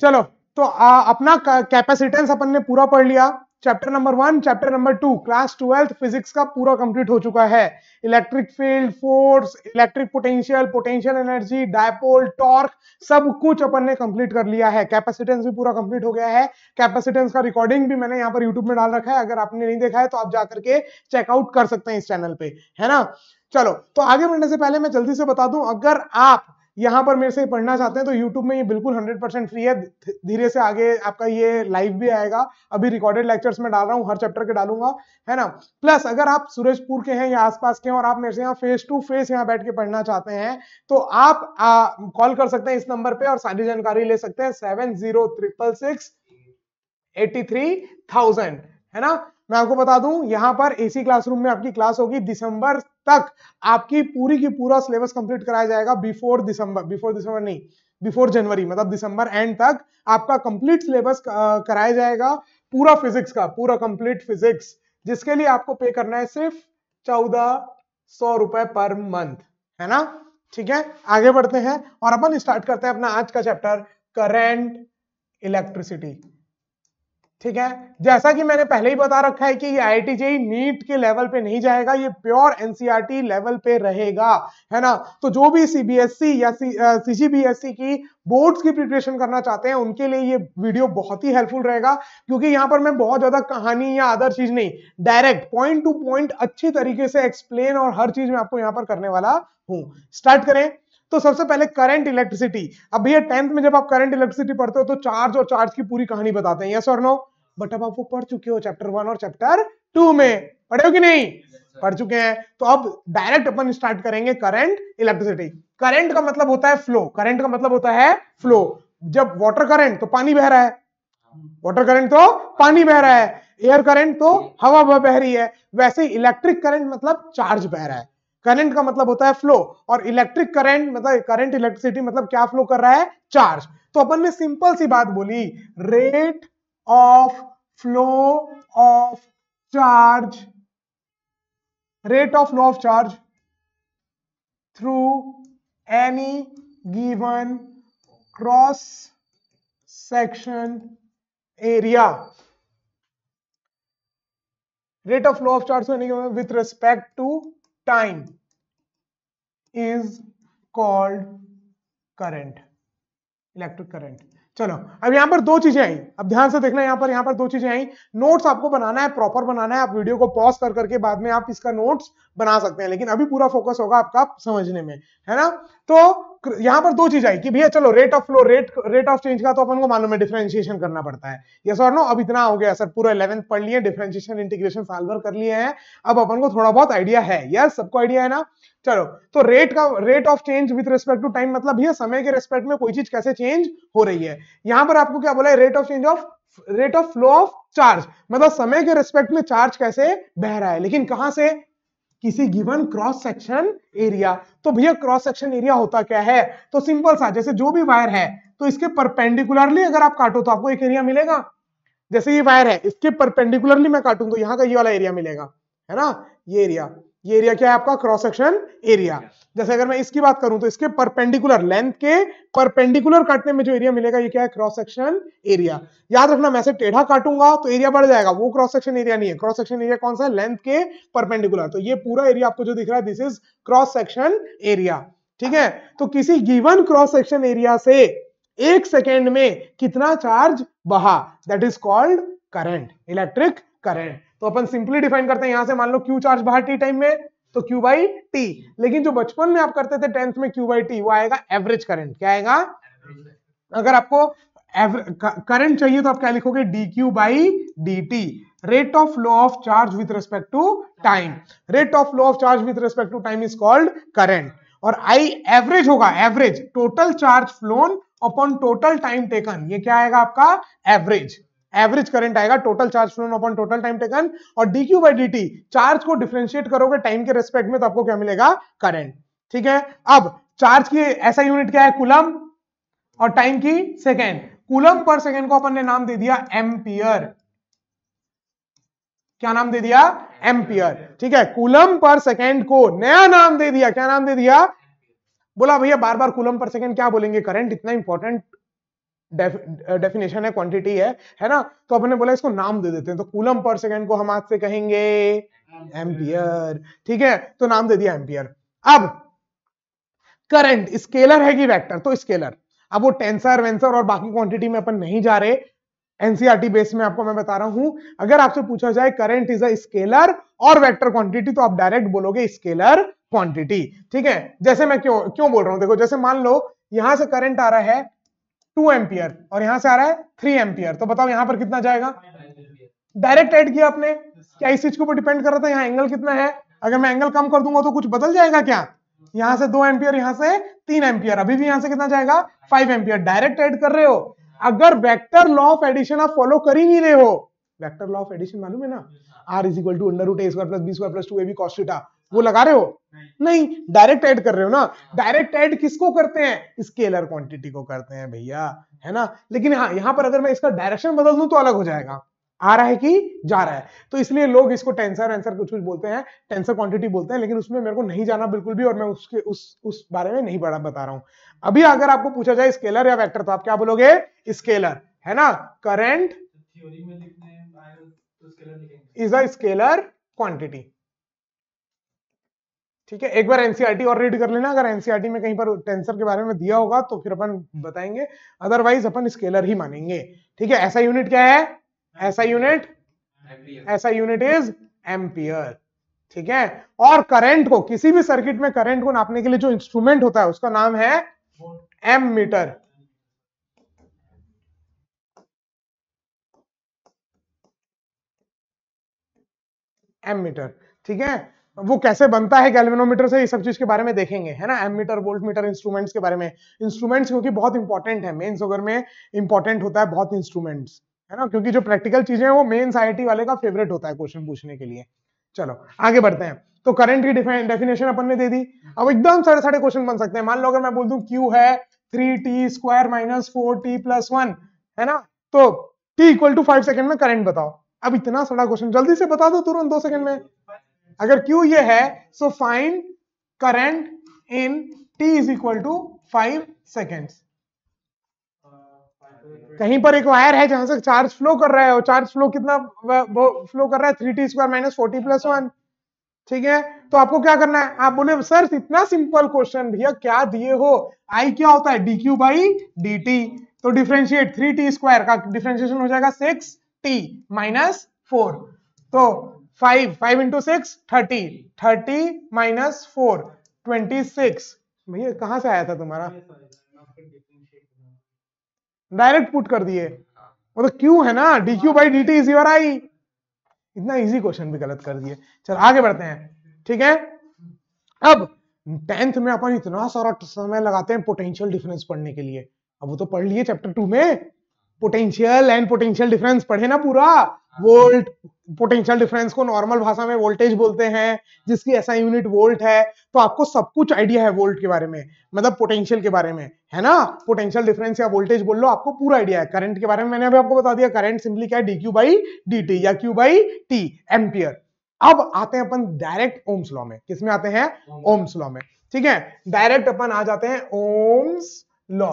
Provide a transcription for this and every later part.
चलो तो आ, अपना कैपेसिटेंस अपन ने पूरा पढ़ लिया chapter number one chapter number two class twelfth physics का पूरा कंप्लीट हो चुका है electric field force electric potential potential energy dipole torque सब कुछ अपन ने कंप्लीट कर लिया है कैपेसिटेंस भी पूरा कंप्लीट हो गया है कैपेसिटेंस का रिकॉर्डिंग भी मैंने यहाँ पर यूट्यूब में डाल रखा है अगर आपने नहीं देखा है तो आप जाकर के चेकआउट कर सकते हैं इस चैनल पे है ना चलो तो आगे बढ़ने से पहले मैं जल्दी से बता दूं अगर आप यहाँ पर मेरे से पढ़ना चाहते हैं तो YouTube में ये बिल्कुल 100 परसेंट फ्री है धीरे से आगे आपका ये लाइव भी आएगा अभी रिकॉर्डेड लेक्चर्स में डाल रहा हूँ हर चैप्टर के डालूंगा है ना प्लस अगर आप सूरजपुर के हैं या आसपास के हैं और आप मेरे से यहाँ फेस टू फेस यहाँ बैठ के पढ़ना चाहते हैं तो आप कॉल कर सकते हैं इस नंबर पर और सारी जानकारी ले सकते हैं सेवन है ना मैं आपको बता दूं यहाँ पर एसी क्लासरूम में आपकी क्लास होगी दिसंबर तक आपकी पूरी की पूरा सिलेबस कंप्लीट कराया जाएगा बिफोर दिसंबर बिफोर दिसंबर नहीं बिफोर जनवरी मतलब दिसंबर एंड तक आपका कंप्लीट सिलेबस कराया जाएगा पूरा फिजिक्स का पूरा कंप्लीट फिजिक्स जिसके लिए आपको पे करना है सिर्फ चौदह सौ रुपए पर मंथ है ना ठीक है आगे बढ़ते हैं और अपन स्टार्ट करते हैं अपना आज का चैप्टर करेंट इलेक्ट्रिसिटी ठीक है जैसा कि मैंने पहले ही बता रखा है कि ये आई जेई e नीट के लेवल पे नहीं जाएगा ये प्योर एनसीईआरटी लेवल पे रहेगा है ना तो जो भी सीबीएसई e या सीजीबीएसई e की बोर्ड्स की प्रिपरेशन करना चाहते हैं उनके लिए ये वीडियो बहुत ही हेल्पफुल रहेगा क्योंकि यहाँ पर मैं बहुत ज्यादा कहानी या अदर चीज नहीं डायरेक्ट पॉइंट टू पॉइंट अच्छी तरीके से एक्सप्लेन और हर चीज मैं आपको यहाँ पर करने वाला हूँ स्टार्ट करें तो सबसे पहले करंट इलेक्ट्रिसिटी अब भैया टेंथ में जब आप करंट इलेक्ट्रिसिटी पढ़ते हो तो चार्ज और चार्ज की पूरी कहानी बताते हैं यस और नो बट अब आपको पढ़ चुके हो चैप्टर वन और चैप्टर टू में पढ़े हो कि नहीं पढ़ चुके हैं तो अब डायरेक्ट अपन स्टार्ट करेंगे करंट इलेक्ट्रिसिटी करंट का मतलब होता है फ्लो करंट का मतलब होता है फ्लो जब वाटर करंट तो पानी बह रहा है वाटर करंट तो पानी बह रहा है एयर करंट तो हवा बह रही है वैसे इलेक्ट्रिक करंट मतलब चार्ज बह रहा है करंट का मतलब होता है फ्लो और इलेक्ट्रिक करंट मतलब करंट इलेक्ट्रिसिटी मतलब क्या फ्लो कर रहा है चार्ज तो अपन ने सिंपल सी बात बोली rate of flow of charge rate of flow of charge through any given cross section area rate of flow of charge with respect to time is called current electric current चलो अब यहां पर दो चीजें आई अब ध्यान से देखना यहां पर यहां पर दो चीजें आई नोट्स आपको बनाना है प्रॉपर बनाना है आप वीडियो को पॉज कर करके बाद में आप इसका नोट्स बना सकते हैं लेकिन अभी पूरा फोकस होगा आपका समझने में है ना तो यहां पर दो चीज आई कि भैया चलो rate of flow rate rate of change का तो अपन को मालूम है डिफरेंशिएशन करना पड़ता है ये सर नो अब इतना हो गया सर पूरा इलेवेंथ पढ़ लिए डिफरेंशिएशन इंटीग्रेशन सॉल्वर कर लिए हैं अब अपन को थोड़ा बहुत आइडिया है यस सबको आइडिया है ना चलो तो रेट का rate of change with respect to time मतलब भैया समय के रिस्पेक्ट में कोई चीज कैसे चेंज हो रही है यहां पर आपको क्या बोला है rate of change of rate of flow of charge मतलब समय के रिस्पेक्ट में चार्ज कैसे बह रहा है लेकिन कहां से किसी गिवन क्रॉस सेक्शन एरिया तो भैया क्रॉस सेक्शन एरिया होता क्या है तो सिंपल सा जैसे जो भी वायर है तो इसके परपेंडिकुलरली अगर आप काटो तो आपको एक एरिया मिलेगा जैसे ये वायर है इसके परपेंडिकुलरली मैं काटूं तो यहाँ का ये वाला एरिया मिलेगा है ना ये एरिया ये एरिया क्या है आपका क्रॉस सेक्शन एरिया जैसे अगर मैं इसकी बात करूं तो इसके परपेंडिकुलर लेंथ के परपेंडिकुलर काटने में जो एरिया मिलेगा ये क्या है क्रॉस सेक्शन एरिया याद रखना मैं से टेढ़ा काटूंगा तो एरिया बढ़ जाएगा वो क्रॉस सेक्शन एरिया नहीं है क्रॉस सेक्शन एरिया कौन सा है लेंथ के परपेंडिकुलर तो ये पूरा एरिया आपको जो दिख रहा है this is cross section area ठीक है तो किसी गिवन क्रॉस सेक्शन एरिया से एक सेकेंड में कितना चार्ज बहा that is called current electric current तो अपन सिंपली डिफाइन करते हैं यहां से मान लो क्यू चार्ज बाहर टी टाइम में तो क्यू बाई टी लेकिन जो बचपन में आप करते थे टेंथ में क्यू बाई टी वो आएगा एवरेज करंट क्या आएगा अगर आपको करंट चाहिए तो आप क्या लिखोगे D Q by D T rate of flow of charge with respect to time rate of flow of charge with respect to time is called current और आई एवरेज होगा average total charge flown upon total time taken ये क्या आएगा आपका average average current आएगा total charge flown upon total time taken और D Q by D charge को differentiate करोगे टाइम के रेस्पेक्ट में तो आपको क्या मिलेगा करंट ठीक है अब चार्ज की ऐसा यूनिट क्या है कुलम और टाइम की सेकेंड कुलम पर सेकेंड को अपन ने नाम दे दिया एम्पियर क्या नाम दे दिया एम्पियर ठीक है कुलम पर सेकेंड को नया नाम दे दिया क्या नाम दे दिया बोला भैया बार बार कुलम पर सेकेंड क्या बोलेंगे करंट इतना इंपॉर्टेंट डेफिनेशन uh, है क्वांटिटी है है ना तो अपने बोला इसको नाम दे देते हैं तो कूलम पर सेकेंड को हम आज से कहेंगे एम्पियर ठीक है तो नाम दे दिया एम्पियर अब करंट स्केलर है कि वेक्टर तो स्केलर अब वो टेंसर वेंसर और बाकी क्वांटिटी में अपन नहीं जा रहे एनसीआरटी बेस e में आपको मैं बता रहा हूं अगर आपसे पूछा जाए करंट इज अ स्केलर और वेक्टर क्वांटिटी तो आप डायरेक्ट बोलोगे स्केलर क्वांटिटी ठीक है जैसे मैं क्यों क्यों बोल रहा हूं देखो जैसे मान लो यहां से करंट आ रहा है टू एम्पियर और यहां से आ रहा है थ्री एम्पियर तो बताओ यहां पर कितना जाएगा डायरेक्ट ऐड किया आपने क्या इस चीज के ऊपर डिपेंड कर रहा था यहाँ एंगल कितना है अगर मैं एंगल कम कर दूंगा तो कुछ बदल जाएगा क्या यहां से दो एम्पियर यहां से तीन एम्पियर अभी भी यहां से कितना जाएगा फाइव एम्पियर डायरेक्ट एड कर रहे हो अगर वेक्टर लॉ ऑफ एडिशन आप फॉलो कर ही नहीं रहे हो वेक्टर लॉ ऑफ एडिशन मालूम है ना R is equal to under root A square plus B square plus two A B cos theta वो लगा रहे हो नहीं डायरेक्ट ऐड कर रहे हो ना डायरेक्ट हाँ। ऐड किसको करते हैं स्केलर क्वांटिटी को करते हैं भैया है ना लेकिन हाँ यहाँ पर अगर मैं इसका डायरेक्शन बदल दूं तो अलग हो जाएगा आ रहा है कि जा रहा है तो इसलिए लोग इसको टेंसर एंसर कुछ कुछ बोलते हैं टेंसर क्वांटिटी बोलते हैं लेकिन उसमें मेरे को नहीं जाना बिल्कुल भी और मैं उसके उस उस बारे में नहीं बड़ा बता रहा हूं अभी अगर आपको पूछा जाए स्केलर या वेक्टर तो आप क्या बोलोगे स्केलर है ना current is a scalar quantity ठीक है एक बार एनसीईआरटी e और रीड कर लेना अगर एनसीईआरटी e में कहीं पर टेंसर के बारे में दिया होगा तो फिर अपन बताएंगे अदरवाइज अपन स्केलर ही मानेंगे ठीक है ऐसा यूनिट क्या है ऐसा यूनिट ऐसा यूनिट इज एम्पियर ठीक है और करंट को किसी भी सर्किट में करंट को नापने के लिए जो इंस्ट्रूमेंट होता है उसका नाम है एम मीटर एम मीटर ठीक है वो कैसे बनता है गैल्वेनोमीटर से ये सब चीज के बारे में देखेंगे है ना एमीटर वोल्ट मीटर इंस्ट्रूमेंट्स के बारे में इंस्ट्रूमेंट्स क्योंकि बहुत इंपॉर्टेंट है मेन्स अगर में इंपॉर्टेंट होता है बहुत इंस्ट्रूमेंट्स है ना क्योंकि जो प्रैक्टिकल चीजें हैं वो मेन्स आईआईटी वाले का फेवरेट होता है क्वेश्चन पूछने के लिए चलो आगे बढ़ते हैं तो करंट की डेफिनेशन अपन ने दे दी अब एकदम सारे सारे क्वेश्चन बन सकते हैं मान लो अगर मैं बोल दूं क्यू है three T square minus four T plus one है ना तो T equal to five second में करंट बताओ अब इतना सारा क्वेश्चन जल्दी से बता दो तुरंत दो सेकंड में अगर Q ये है so find current in T is equal to five second कहीं पर एक वायर है जहां से चार्ज फ्लो कर रहा है और चार्ज फ्लो कितना वो फ्लो कर रहा है three T square minus forty plus one ठीक है तो आपको क्या करना है आप बोले सर इतना सिंपल क्वेश्चन भैया क्या दिए हो आई क्या होता है D Q by D T तो डिफ्रेंशिएट थ्री टी स्क्वायर का डिफ्रेंशिएशन हो जाएगा सिक्स टी माइनस फोर तो five five into six thirty thirty minus four twenty six भैया कहां से आया था तुम्हारा डायरेक्ट पुट कर दिए वो तो क्यू है ना D Q by D T is और आई इतना इजी क्वेश्चन भी गलत कर दिए चल आगे बढ़ते हैं ठीक है अब टेंथ में अपन इतना सारा समय लगाते हैं पोटेंशियल डिफरेंस पढ़ने के लिए अब वो तो पढ़ लिए चैप्टर टू में पोटेंशियल एंड पोटेंशियल डिफरेंस पढ़े ना पूरा वोल्ट पोटेंशियल डिफरेंस को नॉर्मल भाषा में वोल्टेज बोलते हैं जिसकी ऐसा यूनिट वोल्ट है तो आपको सब कुछ आइडिया है वोल्ट के बारे में मतलब पोटेंशियल के बारे में है ना पोटेंशियल डिफरेंस या वोल्टेज बोल लो आपको पूरा आइडिया है करंट के बारे में मैंने अभी आपको बता दिया करंट सिंपली क्या है D Q by D T या क्यू बाई टी एम्पियर अब आते हैं अपन डायरेक्ट ओम्स लॉ में किसमें आते हैं ओम्स लॉ में ठीक है डायरेक्ट अपन आ जाते हैं Ohm's law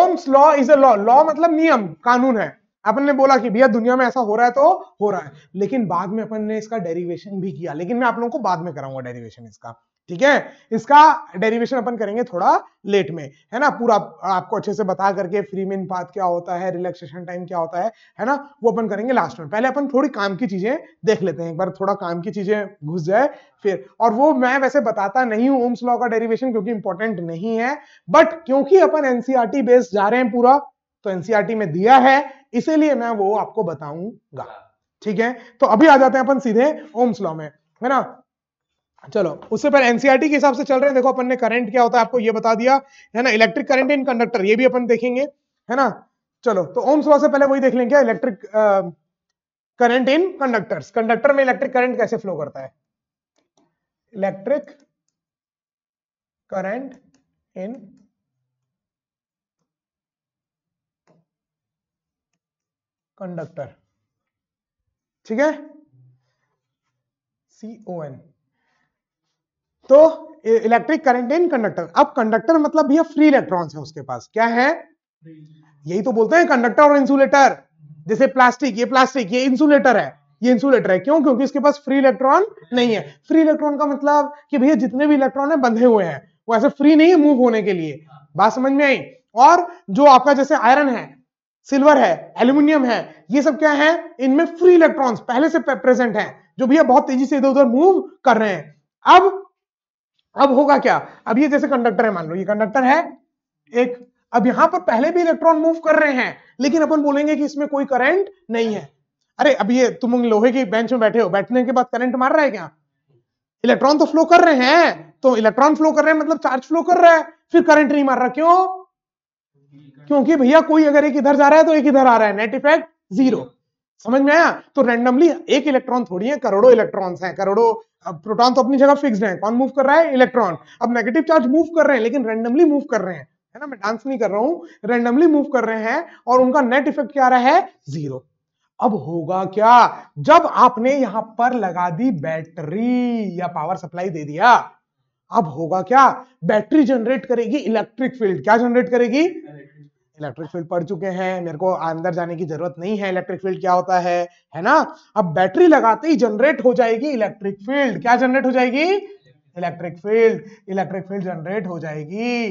Ohm's law is a law law मतलब नियम कानून है अपन ने बोला कि भैया दुनिया में ऐसा हो रहा है तो हो रहा है लेकिन बाद में अपन ने इसका डेरिवेशन भी किया लेकिन मैं आप लोगों को बाद में कराऊंगा डेरिवेशन इसका ठीक है इसका डेरिवेशन अपन करेंगे थोड़ा लेट में है ना पूरा आपको अच्छे से बता करके फ्री मिन पाथ क्या होता है रिलैक्सेशन टाइम क्या होता है है ना वो अपन करेंगे लास्ट में पहले अपन थोड़ी काम की चीजें देख लेते हैं एक बार थोड़ा काम की चीजें घुस जाए फिर और वो मैं वैसे बताता नहीं हूं ओम्स लॉ का डेरिवेशन क्योंकि इंपॉर्टेंट नहीं है बट क्योंकि अपन एनसीआरटी बेस्ड e जा रहे हैं पूरा तो एनसीआरटी e में दिया है इसीलिए मैं वो आपको बताऊंगा हाँ। ठीक है तो अभी आ जाते हैं अपन सीधे ओम्स लॉ में है ना चलो उससे पहले एनसीआरटी e के हिसाब से चल रहे हैं देखो अपन ने करंट क्या होता है आपको ये बता दिया है ना इलेक्ट्रिक करंट इन कंडक्टर ये भी अपन देखेंगे है ना चलो तो ओम्स लॉ से पहले वही देख लेंगे electric current in conductors conductor में इलेक्ट्रिक करंट कैसे फ्लो करता है इलेक्ट्रिक करंट इन कंडक्टर ठीक है सी ओ एन तो इलेक्ट्रिक करंट इन कंडक्टर अब कंडक्टर मतलब भैया फ्री इलेक्ट्रॉन्स है उसके पास क्या है यही तो बोलते हैं कंडक्टर और इंसुलेटर जैसे प्लास्टिक ये प्लास्टिक ये इंसुलेटर है ये इंसुलेटर है क्यों क्योंकि इसके पास फ्री इलेक्ट्रॉन नहीं है फ्री इलेक्ट्रॉन का मतलब कि भैया जितने भी इलेक्ट्रॉन है बंधे हुए हैं वो ऐसे फ्री नहीं है मूव होने के लिए बात समझ में आई और जो आपका जैसे आयरन है सिल्वर है एल्यूमिनियम है ये सब क्या है इनमें फ्री इलेक्ट्रॉन्स पहले से प्रेजेंट हैं जो भैया बहुत तेजी से इधर उधर मूव कर रहे हैं अब अब होगा क्या अब ये जैसे कंडक्टर है मान लो ये कंडक्टर है एक अब यहां पर पहले भी इलेक्ट्रॉन मूव कर रहे हैं लेकिन अपन बोलेंगे कि इसमें कोई करंट नहीं है अरे अब ये तुम लोहे की बेंच में बैठे हो बैठने के बाद करंट मार रहा है क्या इलेक्ट्रॉन तो फ्लो कर रहे हैं तो इलेक्ट्रॉन फ्लो कर रहे हैं मतलब चार्ज फ्लो कर रहा है फिर करंट नहीं मार रहा क्यों क्योंकि भैया कोई अगर एक इधर जा रहा है तो एक इधर आ रहा है नेट इफेक्ट जीरो समझ में आया तो रैंडमली एक इलेक्ट्रॉन थोड़ी है करोड़ों इलेक्ट्रॉन्स हैं करोड़ों प्रोटॉन तो अपनी जगह फिक्स्ड है कौन मूव कर रहा है इलेक्ट्रॉन अब नेगेटिव चार्ज मूव कर रहे हैं लेकिन रैंडमली मूव कर रहे हैं है ना मैं डांस नहीं कर रहा हूं रैंडमली मूव कर रहे हैं और उनका नेट इफेक्ट क्या रहा है जीरो अब होगा क्या जब आपने यहां पर लगा दी बैटरी या पावर सप्लाई दे दिया अब होगा क्या बैटरी जनरेट करेगी इलेक्ट्रिक फील्ड क्या जनरेट करेगी इलेक्ट्रिक फील्ड पढ़ चुके हैं मेरे को अंदर जाने की जरूरत नहीं है इलेक्ट्रिक फील्ड क्या होता है है ना अब बैटरी लगाते ही जनरेट हो जाएगी इलेक्ट्रिक फील्ड क्या जनरेट हो जाएगी electric field electric field generate हो जाएगी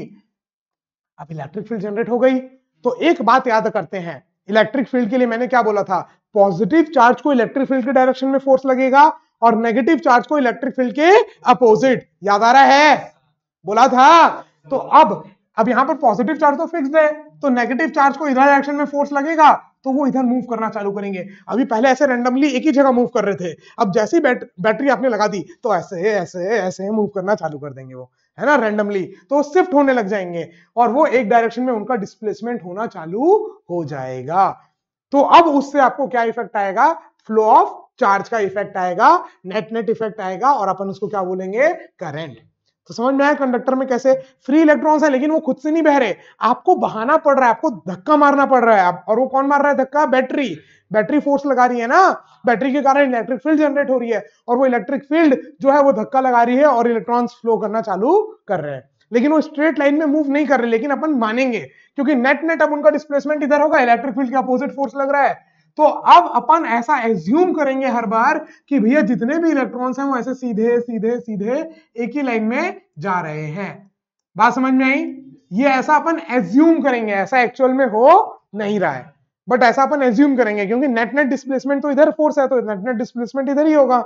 अब इलेक्ट्रिक फील्ड जनरेट हो गई तो एक बात याद करते हैं इलेक्ट्रिक फील्ड के लिए मैंने क्या बोला था पॉजिटिव चार्ज को इलेक्ट्रिक फील्ड के डायरेक्शन में फोर्स लगेगा और नेगेटिव चार्ज को इलेक्ट्रिक फील्ड के अपोजिट याद आ रहा है बोला था तो अब अब यहां पर पॉजिटिव चार्ज तो फिक्स है तो नेगेटिव चार्ज को इधर डायरेक्शन में फोर्स लगेगा तो वो इधर मूव करना चालू करेंगे अभी पहले ऐसे रैंडमली एक ही जगह मूव कर रहे थे अब जैसे ही बैट, बैटरी आपने लगा दी तो ऐसे ऐसे ऐसे मूव करना चालू कर देंगे वो है ना रैंडमली तो शिफ्ट होने लग जाएंगे और वो एक डायरेक्शन में उनका डिस्प्लेसमेंट होना चालू हो जाएगा तो अब उससे आपको क्या इफेक्ट आएगा फ्लो ऑफ चार्ज का इफेक्ट आएगा नेट नेट इफेक्ट आएगा और अपन उसको क्या बोलेंगे करेंट तो समझ में आया कंडक्टर में कैसे फ्री इलेक्ट्रॉन्स है लेकिन वो खुद से नहीं बह रहे आपको बहाना पड़ रहा है आपको धक्का मारना पड़ रहा है और वो कौन मार रहा है धक्का बैटरी बैटरी फोर्स लगा रही है ना बैटरी के कारण इलेक्ट्रिक फील्ड जनरेट हो रही है और वो इलेक्ट्रिक फील्ड जो है वो धक्का लगा रही है और इलेक्ट्रॉन्स फ्लो करना चालू कर रहे हैं लेकिन वो स्ट्रेट लाइन में मूव नहीं कर रहे लेकिन अपन मानेंगे क्योंकि नेट नेट अब उनका डिस्प्लेसमेंट इधर होगा इलेक्ट्रिक फील्ड के अपोजिट फोर्स लग रहा है तो अब अपन ऐसा एज्यूम करेंगे हर बार कि भैया जितने भी इलेक्ट्रॉन्स हैं वो ऐसे सीधे सीधे सीधे एक ही लाइन में जा रहे हैं बात समझ में आई ये ऐसा अपन एज्यूम करेंगे ऐसा एक्चुअल में हो नहीं रहा है बट ऐसा अपन एज्यूम करेंगे क्योंकि नेट नेट डिस्प्लेसमेंट तो इधर फोर्स है तो नेट नेट डिस्प्लेसमेंट इधर ही होगा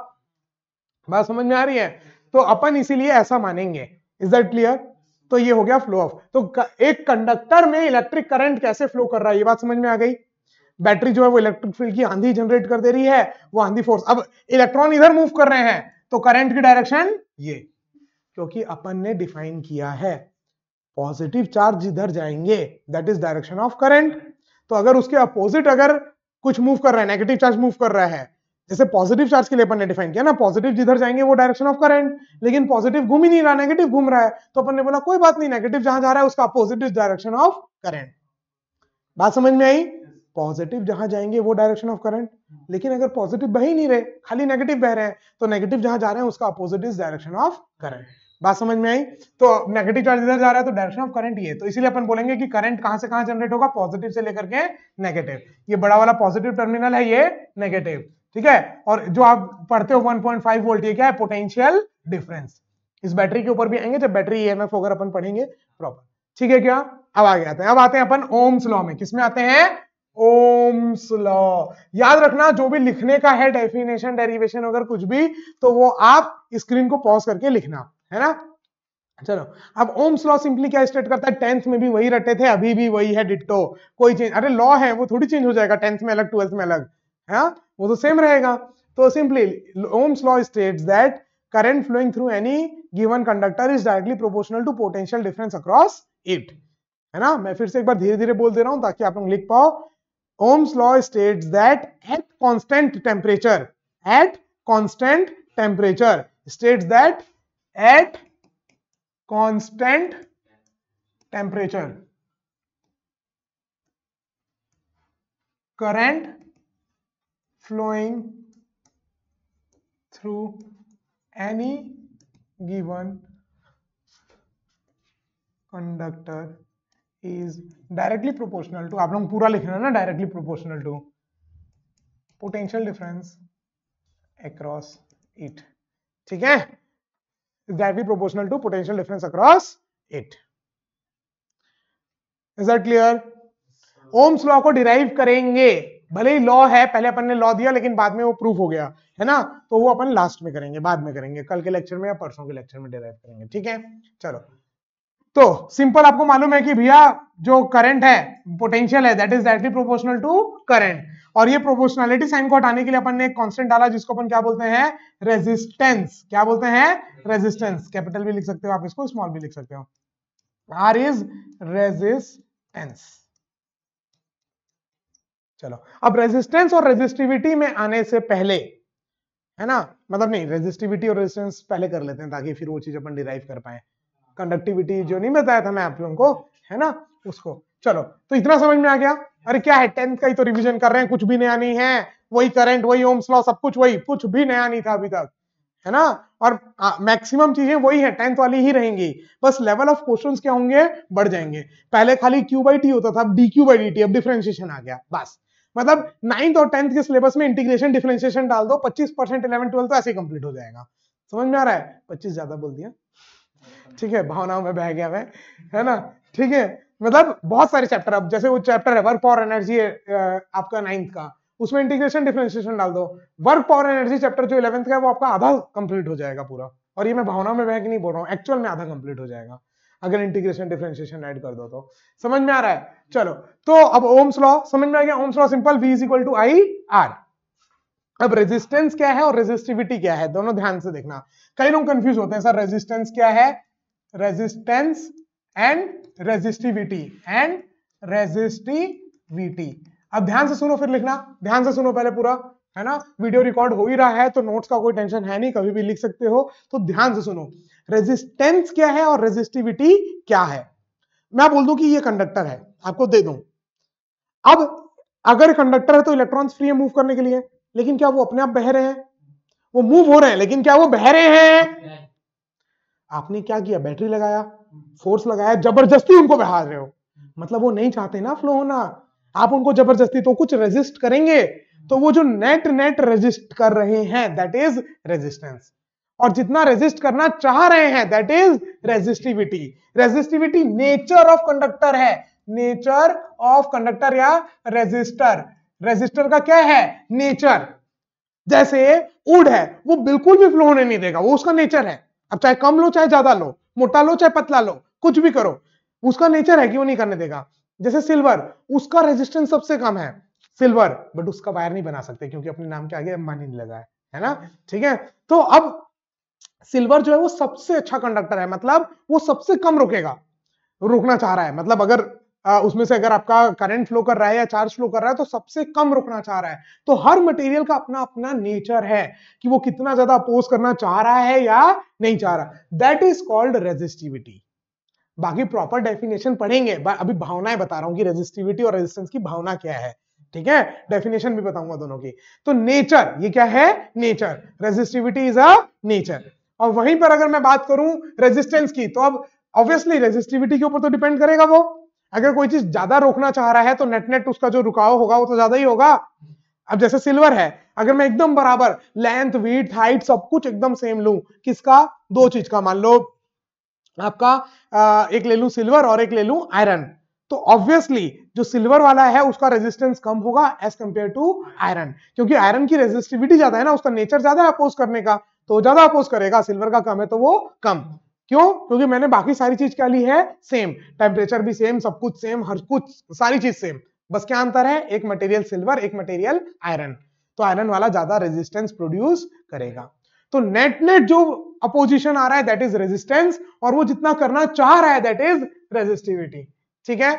बात समझ में आ रही है तो अपन इसीलिए ऐसा मानेंगे इज दैट क्लियर तो ये हो गया फ्लो ऑफ तो एक कंडक्टर में इलेक्ट्रिक करंट कैसे फ्लो कर रहा है ये बात समझ में आ गई बैटरी जो है वो इलेक्ट्रिक फील्ड की आंधी जनरेट कर दे रही है वो आंधी फोर्स अब इलेक्ट्रॉन इधर मूव कर रहे हैं तो करंट की डायरेक्शन ये क्योंकि अपन ने डिफाइन किया है पॉजिटिव चार्ज इधर जाएंगे that is direction of current तो अगर उसके अपोजिट अगर कुछ मूव कर रहा है नेगेटिव चार्ज मूव कर रहा है जैसे पॉजिटिव चार्ज के लिए अपन ने डिफाइन किया ना पॉजिटिव जिधर जाएंगे वो डायरेक्शन ऑफ करंट लेकिन पॉजिटिव घूम ही नहीं रहा नेगेटिव घूम रहा है तो अपन ने बोला कोई बात नहीं नेगेटिव जहां जा रहा है उसका opposite is direction of current बात समझ में आई पॉजिटिव जहां जाएंगे वो डायरेक्शन ऑफ करंट लेकिन अगर पॉजिटिव बह ही नहीं रहे खाली नेगेटिव बह रहे हैं तो नेगेटिव जहां जा रहे हैं उसका opposite is direction of current बात समझ में आई तो नेगेटिव चार्ज इधर जा रहा है तो डायरेक्शन ऑफ करंट ये तो इसलिए अपन बोलेंगे कि करंट कहां से कहां जनरेट होगा पॉजिटिव से लेकर के नेगेटिव ये बड़ा वाला पॉजिटिव टर्मिनल है ये नेगेटिव ठीक है और जो आप पढ़ते हो 1.5 वोल्ट ये क्या है पोटेंशियल डिफरेंस इस बैटरी के ऊपर भी आएंगे जब बैटरी ईएमएफ होकर अपन पढ़ेंगे प्रॉपर ठीक है क्या अब आगे आते तो हैं अब आते हैं अपन ओम्स लॉ में किसमें आते हैं ओम्स लॉ याद रखना जो भी लिखने का है डेफिनेशन डेरिवेशन अगर कुछ भी तो वो आप स्क्रीन को पॉज करके लिखना है ना चलो अब ओम्स लॉ सिंपली क्या स्टेट करता है टेंथ में भी वही रटे थे अभी भी वही है डिट्टो कोई चेंज अरे लॉ है वो थोड़ी चेंज हो जाएगा टेंथ में अलग ट्वेल्थ में अलग है ना वो तो सेम रहेगा तो simply Ohm's law state that current flowing through any given conductor is directly proportional to potential difference across it है ना मैं फिर से एक बार धीरे धीरे बोल दे रहा हूं ताकि आप लोग लिख पाओ Ohm's law states that at constant temperature, at constant temperature states that at constant temperature current flowing through any given conductor is directly proportional to आप लोग पूरा लिख रहे हैं ना directly proportional to potential difference across it ठीक है is directly proportional to potential difference across it is that clear Ohm's law को डिराइव करेंगे भले ही लॉ है पहले अपन ने लॉ दिया लेकिन बाद में वो प्रूफ हो गया है ना तो वो अपन लास्ट में करेंगे बाद में करेंगे कल के लेक्चर में या परसों के लेक्चर में डिराइव करेंगे ठीक है चलो तो सिंपल आपको मालूम है कि भैया जो करंट है पोटेंशियल है that is directly proportional to current और ये प्रोपोर्शनलिटी साइन को हटाने के लिए अपन ने एक कांस्टेंट डाला जिसको अपन क्या बोलते हैं रेजिस्टेंस क्या बोलते हैं रेजिस्टेंस कैपिटल भी लिख सकते हो आप इसको स्मॉल भी लिख सकते हो आर इज रेजिस्टेंस चलो अब रेजिस्टेंस और रेजिस्टिविटी में आने से पहले है ना मतलब नहीं रेजिस्टिविटी और रेजिस्टेंस पहले कर लेते हैं ताकि फिर वो चीज अपन डिराइव कर पाए कंडक्टिविटी जो नहीं बताया था मैं आप लोगों को है ना उसको चलो तो इतना समझ में आ गया अरे क्या है टेंथ का ही तो रिविजन कर रहे हैं कुछ भी नया नहीं है वही करंट वही ओम्स लॉ सब कुछ वही कुछ भी नया नहीं था अभी तक है ना और मैक्सिमम चीजें वही है टेंथ वाली ही रहेंगी बस लेवल ऑफ क्वेश्चंस क्या होंगे बढ़ जाएंगे पहले खाली क्यू बाई टी होता था अब D Q by D T अब डिफ्रेंशिएशन आ गया बस मतलब नाइन्थ और टेंथ के सिलेबस में इंटीग्रेशन डिफ्रेंशिएशन डाल दो पच्चीस परसेंट इलेवन ट्वेल्थ तो ऐसे ही कंप्लीट हो जाएगा समझ में आ रहा है पच्चीस ज्यादा बोल दिया ठीक है भावनाओं में बह गया मैं है ना ठीक है मतलब बहुत सारे चैप्टर अब जैसे वो चैप्टर है वर्क पावर एनर्जी आपका नाइन्थ का उसमें इंटीग्रेशन डिफरेंशिएशन डाल दो वर्क पावर एनर्जी चैप्टर जो इलेवेंथ का है वो आपका आधा कंप्लीट हो जाएगा पूरा और ये मैं भावनाओं में बह के नहीं बोल रहा हूँ एक्चुअल में आधा कंप्लीट हो जाएगा अगर इंटीग्रेशन डिफरेंशिएशन ऐड कर दो तो समझ में आ रहा है चलो तो अब ओम्स लॉ समझ में आ गया Ohm's law simple V is equal to I R अब रेजिस्टेंस क्या है और रेजिस्टिविटी क्या है दोनों ध्यान से देखना कई लोग कंफ्यूज होते हैं सर रेजिस्टेंस क्या है resistance and resistivity and resistivity अब ध्यान से सुनो फिर लिखना ध्यान से सुनो पहले पूरा है ना वीडियो रिकॉर्ड हो ही रहा है तो नोट्स का कोई टेंशन है नहीं कभी भी लिख सकते हो तो ध्यान से सुनो रेजिस्टेंस क्या है और रेजिस्टिविटी क्या है मैं बोल दूं कि ये कंडक्टर है आपको दे दूं अब अगर कंडक्टर है तो इलेक्ट्रॉन्स फ्री है मूव करने के लिए लेकिन क्या वो अपने आप बह रहे हैं वो मूव हो रहे हैं लेकिन क्या वो बह रहे हैं आपने क्या किया बैटरी लगाया फोर्स लगाया जबरदस्ती उनको बहा रहे हो मतलब वो नहीं चाहते ना फ्लो होना आप उनको जबरदस्ती तो कुछ रेजिस्ट करेंगे तो वो जो नेट नेट रेजिस्ट कर रहे हैं दैट इज रेजिस्टेंस और जितना रेजिस्ट करना चाह रहे हैं that is resistivity resistivity nature of conductor है नेचर ऑफ कंडक्टर या रेजिस्टर रेजिस्टर का क्या है नेचर जैसे उड है वो बिल्कुल भी फ्लो होने नहीं देगा वो उसका नेचर है अब चाहे कम लो चाहे ज्यादा लो मोटा लो चाहे पतला लो कुछ भी करो उसका नेचर है कि वो नहीं करने देगा जैसे सिल्वर उसका रेजिस्टेंस सबसे कम है सिल्वर बट उसका वायर नहीं बना सकते क्योंकि अपने नाम के आगे अंबानी नहीं लगा है है ना ठीक है तो अब सिल्वर जो है वो सबसे अच्छा कंडक्टर है मतलब वो सबसे कम रुकेगा रुकना चाह रहा है मतलब अगर आ, उसमें से अगर आपका करंट फ्लो कर रहा है या चार्ज फ्लो कर रहा है तो सबसे कम रुकना चाह रहा है तो हर मटेरियल का अपना अपना नेचर है कि वो कितना ज्यादा अपोज करना चाह रहा है या नहीं चाह रहा दैट इज कॉल्ड रेजिस्टिविटी बाकी प्रॉपर डेफिनेशन पढ़ेंगे अभी भावनाएं बता रहा हूँ कि रेजिस्टिविटी और रेजिस्टेंस की भावना क्या है ठीक है डेफिनेशन भी बताऊंगा दोनों की तो नेचर ये क्या है nature resistivity is a nature और वहीं पर अगर मैं बात करूं रेजिस्टेंस की तो अब ऑब्वियसली रेजिस्टिविटी के ऊपर तो डिपेंड करेगा वो अगर कोई चीज ज्यादा रोकना चाह रहा है तो नेट नेट उसका जो रुकाव होगा वो तो ज्यादा ही होगा अब जैसे सिल्वर है अगर मैं एकदम बराबर लेंथ वीट हाइट सब कुछ एकदम सेम लू किसका दो चीज का मान लो आपका आ, एक ले लू सिल्वर और एक ले लू आयरन तो ऑब्वियसली जो सिल्वर वाला है उसका रेजिस्टेंस कम होगा एज कंपेयर टू आयरन क्योंकि आयरन की रेजिस्टिविटी ज्यादा है ना उसका नेचर ज्यादा है अपोज करने का तो ज्यादा अपोज करेगा सिल्वर का कम है तो वो कम क्यों क्योंकि मैंने बाकी सारी चीज क्या ली है सेम टेम्परेचर भी सेम सब कुछ सेम हर कुछ सारी चीज सेम बस क्या अंतर है एक मटेरियल सिल्वर एक मटेरियल आयरन तो आयरन वाला ज्यादा रेजिस्टेंस प्रोड्यूस करेगा तो नेट नेट जो अपोजिशन आ रहा है दैट इज रेजिस्टेंस और वो जितना करना चाह रहा है दैट इज रेजिस्टिविटी ठीक है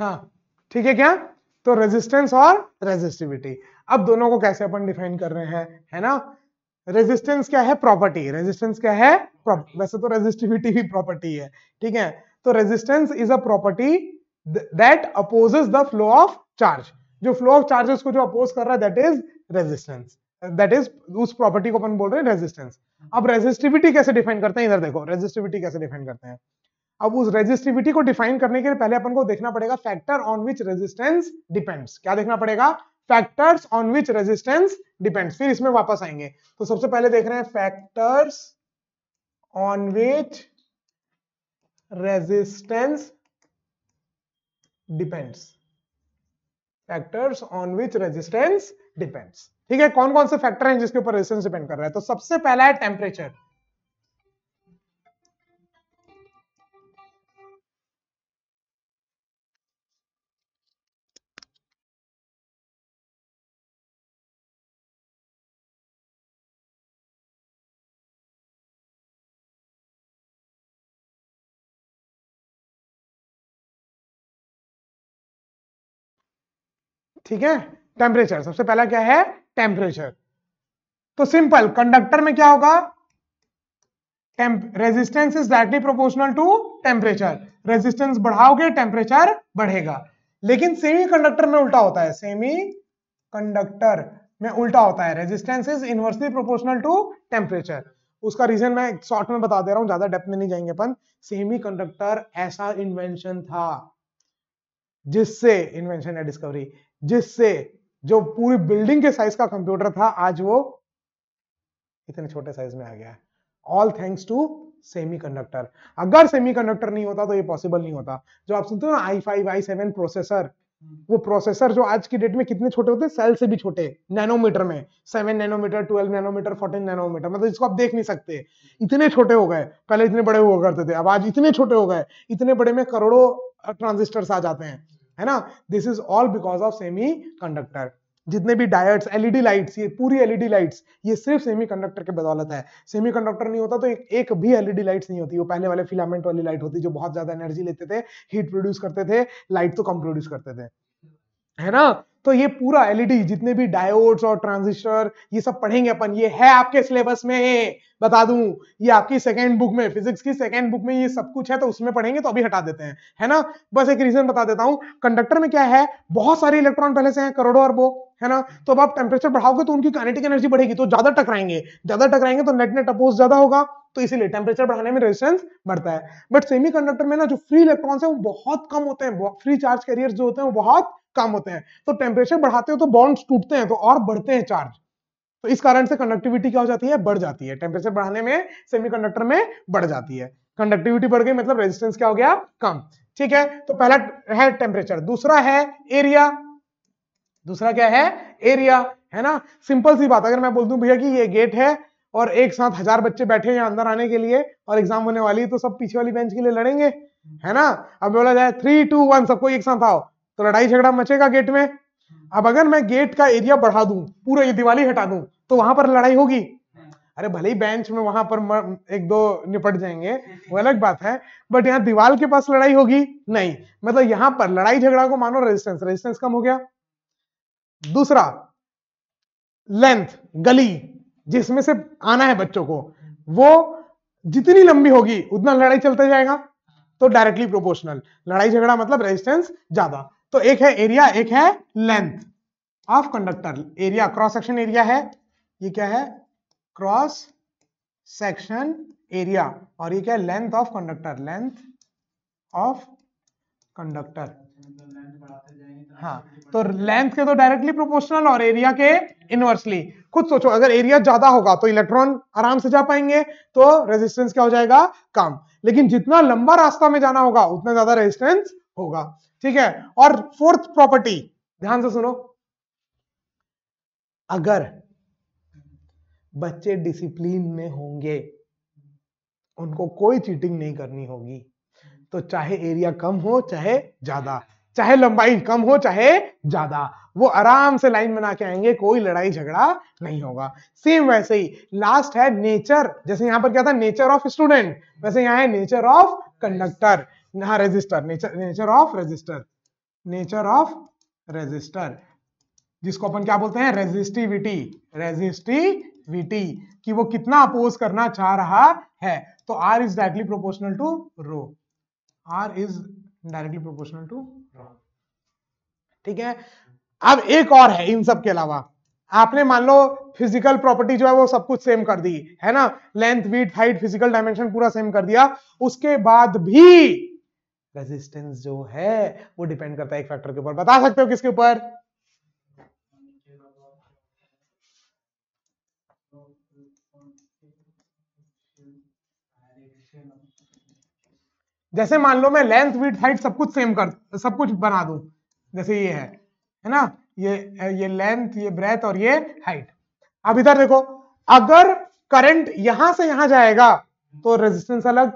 हाँ ठीक है क्या तो रेजिस्टेंस और रेजिस्टिविटी अब दोनों को कैसे अपन डिफाइन कर रहे हैं है ना रेजिस्टेंस क्या है प्रॉपर्टी रेजिस्टेंस क्या है वैसे तो रेजिस्टिविटी भी प्रॉपर्टी है ठीक है तो resistance is a property that opposes the flow of charge जो फ्लो ऑफ चार्जेस को जो अपोज कर रहा है that is resistance that is उस प्रॉपर्टी को अपन बोल रहे हैं रेजिस्टेंस अब रेजिस्टिविटी कैसे डिफाइन करते हैं इधर देखो रेजिस्टिविटी कैसे डिफाइन करते हैं अब उस रेजिस्टिविटी को डिफाइन करने के लिए पहले अपन को देखना पड़ेगा factor on which resistance depends क्या देखना पड़ेगा factors on which resistance depends फिर इसमें वापस आएंगे तो सबसे पहले देख रहे हैं factors on which resistance depends factors on which resistance depends ठीक है कौन कौन से फैक्टर हैं जिसके ऊपर रेजिस्टेंस डिपेंड कर रहा है तो सबसे पहला है टेम्परेचर ठीक है टेम्परेचर सबसे पहला क्या है टेम्परेचर तो सिंपल कंडक्टर में क्या होगा resistance is directly proportional to temperature resistance बढ़ाओगे टेम्परेचर बढ़ेगा लेकिन सेमी कंडक्टर में उल्टा होता है सेमी कंडक्टर में उल्टा होता है resistance is inversely proportional to temperature उसका रीजन मैं शॉर्ट में बता दे रहा हूं ज्यादा डेप्थ में नहीं जाएंगे अपन सेमी कंडक्टर ऐसा इन्वेंशन था जिससे इन्वेंशन है डिस्कवरी जिससे जो पूरी बिल्डिंग के साइज का कंप्यूटर था आज वो इतने छोटे साइज में आ गया है ऑल थैंक्स टू सेमीकंडक्टर अगर सेमीकंडक्टर नहीं होता तो ये पॉसिबल नहीं होता जो आप सुनते हो ना I five I seven processor वो प्रोसेसर जो आज की डेट में कितने छोटे होते हैं सेल से भी छोटे नैनोमीटर में seven nanometre twelve nanometre fourteen nanometre मतलब जिसको आप देख नहीं सकते इतने छोटे हो गए पहले इतने बड़े हुआ करते थे अब आज इतने छोटे हो गए इतने बड़े में करोड़ों ट्रांजिस्टर्स आ जाते हैं है ना this is all because of semiconductor जितने भी डायट्स एलईडी लाइट्स ये पूरी एलईडी लाइट्स ये सिर्फ सेमीकंडक्टर के बदौलत है सेमीकंडक्टर नहीं होता तो एक, एक भी एलईडी लाइट्स नहीं होती वो पहले वाले फिलामेंट वाली लाइट होती जो बहुत ज्यादा एनर्जी लेते थे हीट प्रोड्यूस करते थे लाइट तो कम प्रोड्यूस करते थे है ना तो ये पूरा एलईडी e जितने भी डायोड्स और ट्रांजिस्टर ये सब पढ़ेंगे अपन ये है आपके सिलेबस में बता दूं ये आपकी सेकेंड बुक में फिजिक्स की सेकेंड बुक में ये सब कुछ है तो उसमें पढ़ेंगे तो अभी हटा देते हैं है ना बस एक रीजन बता देता हूं कंडक्टर में क्या है बहुत सारे इलेक्ट्रॉन पहले से हैं करोड़ों अरबों है ना तो अब आप टेम्परेचर बढ़ाओगे तो उनकी कानेटिक एनर्जी बढ़ेगी तो ज्यादा टकराएंगे ज्यादा टकराएंगे तो नेट नेट अपोज ज्यादा होगा तो इसीलिए टेम्परेचर बढ़ाने में रेजिस्टेंस बढ़ता है बट सेमीकंडक्टर में ना जो फ्री इलेक्ट्रॉन्स है वो बहुत कम होते हैं फ्री चार्ज कैरियर जो होते हैं वो बहुत काम होते हैं तो टेम्परेचर बढ़ाते हो तो बॉन्ड्स टूटते हैं तो और बढ़ते हैं चार्ज तो इस कारण से कंडक्टिविटी क्या हो जाती है बढ़ जाती है टेम्परेचर बढ़ाने में सेमीकंडक्टर में बढ़ जाती है कंडक्टिविटी बढ़ गई मतलब रेजिस्टेंस क्या हो गया कम ठीक है तो पहला है टेम्परेचर दूसरा है एरिया दूसरा क्या है एरिया है ना सिंपल सी बात अगर मैं बोल दूं भैया कि ये गेट है और एक साथ हजार बच्चे बैठे हैं अंदर आने के लिए और एग्जाम होने वाली है तो सब पीछे वाली बेंच के लिए लड़ेंगे है ना अब बोला जाए थ्री टू वन सबको एक साथ आओ तो लड़ाई झगड़ा मचेगा गेट में अब अगर मैं गेट का एरिया बढ़ा दूं पूरा ये दिवाली हटा दूं तो वहां पर लड़ाई होगी अरे भले ही बेंच में वहां पर एक दो निपट जाएंगे वो अलग बात है बट यहाँ दीवार के पास लड़ाई होगी नहीं मतलब यहां पर लड़ाई झगड़ा को मानो रेजिस्टेंस रेजिस्टेंस कम हो गया दूसरा लेंथ गली जिसमें से आना है बच्चों को वो जितनी लंबी होगी उतना लड़ाई चलता जाएगा तो डायरेक्टली प्रोपोर्शनल लड़ाई झगड़ा मतलब रेजिस्टेंस ज्यादा तो एक है एरिया एक है length of conductor area cross section area है ये क्या है क्रॉस सेक्शन एरिया और ये क्या है length of conductor length of conductor हाँ तो लेंथ के तो डायरेक्टली प्रोपोर्शनल और एरिया के इनवर्सली खुद सोचो अगर एरिया ज्यादा होगा तो इलेक्ट्रॉन आराम से जा पाएंगे तो रेजिस्टेंस क्या हो जाएगा कम लेकिन जितना लंबा रास्ता में जाना होगा उतना ज्यादा रेजिस्टेंस होगा ठीक है और फोर्थ प्रॉपर्टी ध्यान से सुनो अगर बच्चे डिसिप्लिन में होंगे उनको कोई चीटिंग नहीं करनी होगी तो चाहे एरिया कम हो चाहे ज्यादा चाहे लंबाई कम हो चाहे ज्यादा वो आराम से लाइन बना के आएंगे कोई लड़ाई झगड़ा नहीं होगा सेम वैसे ही लास्ट है नेचर जैसे यहां पर क्या था नेचर ऑफ स्टूडेंट वैसे यहां है नेचर ऑफ कंडक्टर हाँ resistor nature nature of resistor nature of resistor जिसको अपन क्या बोलते हैं रेजिस्टिविटी रेजिस्टिविटी कि वो कितना अपोज करना चाह रहा है तो R is directly proportional to rho R is directly proportional to rho ठीक है अब एक और है इन सब के अलावा आपने मान लो फिजिकल प्रॉपर्टी जो है वो सब कुछ सेम कर दी है ना length width height physical dimension पूरा सेम कर दिया उसके बाद भी रेजिस्टेंस जो है वो डिपेंड करता है एक फैक्टर के ऊपर बता सकते हो किसके ऊपर जैसे मान लो मैं लेंथ विथ हाइट सब कुछ सेम कर सब कुछ बना दू जैसे ये है है ना ये ये लेंथ ये ब्रेथ और ये हाइट अब इधर देखो अगर करंट यहां से यहां जाएगा तो रेजिस्टेंस अलग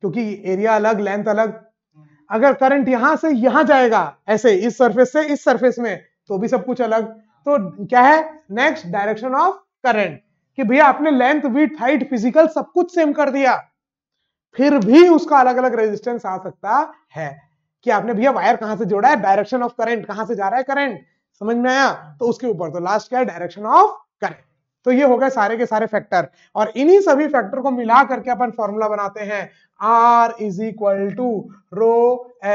क्योंकि एरिया अलग लेंथ अलग हम्म। अगर करंट यहां से यहां जाएगा ऐसे इस सरफेस से इस सरफेस में तो भी सब कुछ अलग तो क्या है नेक्स्ट डायरेक्शन ऑफ करंट कि भैया आपने लेंथ विथ हाइट फिजिकल सब कुछ सेम कर दिया फिर भी उसका अलग अलग रेजिस्टेंस आ सकता है कि आपने भैया वायर कहां से जोड़ा है डायरेक्शन ऑफ करंट कहां से जा रहा है करंट समझ में आया तो उसके ऊपर तो लास्ट क्या है डायरेक्शन ऑफ करंट तो ये हो गए सारे के सारे फैक्टर और इन्हीं सभी फैक्टर को मिला करके अपन फॉर्मूला बनाते हैं R is equal to rho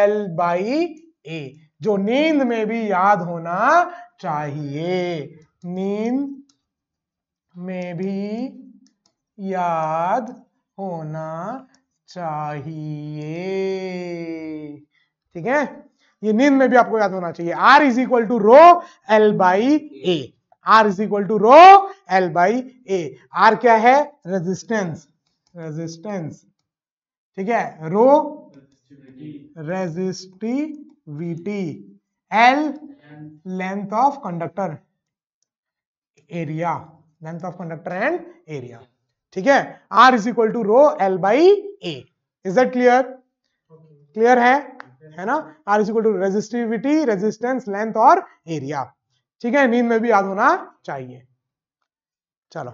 L by A जो नींद में भी याद होना चाहिए नींद में भी याद होना चाहिए ठीक है ये नींद में भी आपको याद होना चाहिए R is equal to rho L by A R is equal to rho L by A R क्या है रेजिस्टेंस रेजिस्टेंस ठीक है rho resistivity L length of conductor area length of conductor and area ठीक है R is equal to rho L by A is that clear clear है है ना R is equal to resistivity resistance length और area ठीक है नींद में भी याद होना चाहिए चलो